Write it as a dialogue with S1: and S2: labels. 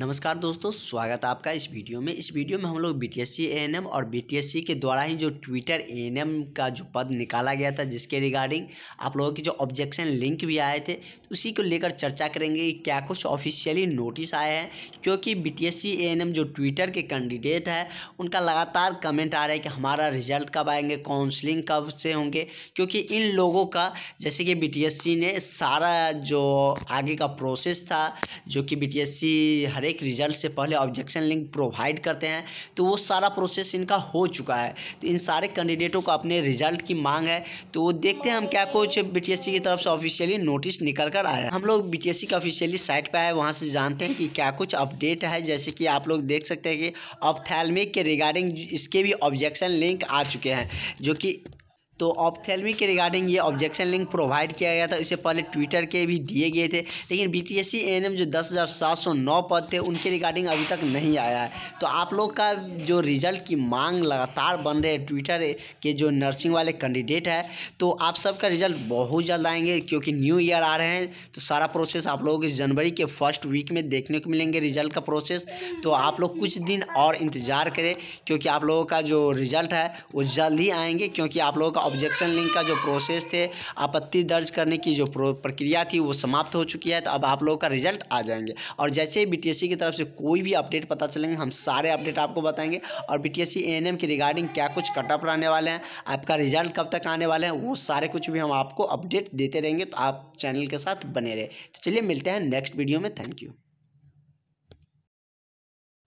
S1: नमस्कार दोस्तों स्वागत है आपका इस वीडियो में इस वीडियो में हम लोग बी टी एम और बी टी के द्वारा ही जो ट्विटर एम का जो पद निकाला गया था जिसके रिगार्डिंग आप लोगों के जो ऑब्जेक्शन लिंक भी आए थे तो उसी को लेकर चर्चा करेंगे क्या कुछ ऑफिशियली नोटिस आए हैं क्योंकि बी टी एम जो ट्विटर के कैंडिडेट है उनका लगातार कमेंट आ रहा है कि हमारा रिजल्ट कब आएंगे काउंसलिंग कब से होंगे क्योंकि इन लोगों का जैसे कि बी ने सारा जो आगे का प्रोसेस था जो कि बी टी हर एक रिजल्ट से पहले ऑब्जेक्शन लिंक प्रोवाइड करते हैं तो वो सारा प्रोसेस इनका हो चुका है तो इन सारे कैंडिडेटों का अपने रिजल्ट की मांग है तो वो देखते हैं हम क्या कुछ बी की तरफ से ऑफिशियली नोटिस निकल कर आया हम लोग बी का ऑफिशियली साइट पर आए वहाँ से जानते हैं कि क्या कुछ अपडेट है जैसे कि आप लोग देख सकते हैं कि ऑफ के रिगार्डिंग इसके भी ऑब्जेक्शन लिंक आ चुके हैं जो कि तो ऑप्थेलमी के रिगार्डिंग ये ऑब्जेक्शन लिंक प्रोवाइड किया गया था इससे पहले ट्विटर के भी दिए गए थे लेकिन B T S C N M जो दस हज़ार सात सौ नौ पद थे उनके रिगार्डिंग अभी तक नहीं आया है तो आप लोग का जो रिजल्ट की मांग लगातार बन रहे ट्विटर के जो नर्सिंग वाले कैंडिडेट है तो आप सबका रिजल्ट बहुत जल्द आएंगे क्योंकि न्यू ईयर आ रहे हैं तो सारा प्रोसेस आप लोगों को जनवरी के फर्स्ट वीक में देखने को मिलेंगे रिजल्ट का प्रोसेस तो आप लोग कुछ दिन और इंतज़ार करें क्योंकि आप लोगों का जो रिजल्ट है वो जल्द ही आएंगे क्योंकि आप लोगों का ऑब्जेक्शन लिंक का जो प्रोसेस थे आपत्ति दर्ज करने की जो प्रक्रिया थी वो समाप्त हो चुकी है तो अब आप लोगों का रिजल्ट आ जाएंगे और जैसे ही बी की तरफ से कोई भी अपडेट पता चलेंगे हम सारे अपडेट आपको बताएंगे और बी टी के रिगार्डिंग क्या कुछ कटअप रहने वाले हैं आपका रिजल्ट कब तक आने वाला है वो सारे कुछ भी हम आपको अपडेट देते रहेंगे तो आप चैनल के साथ बने रहे तो चलिए मिलते हैं नेक्स्ट वीडियो में थैंक यू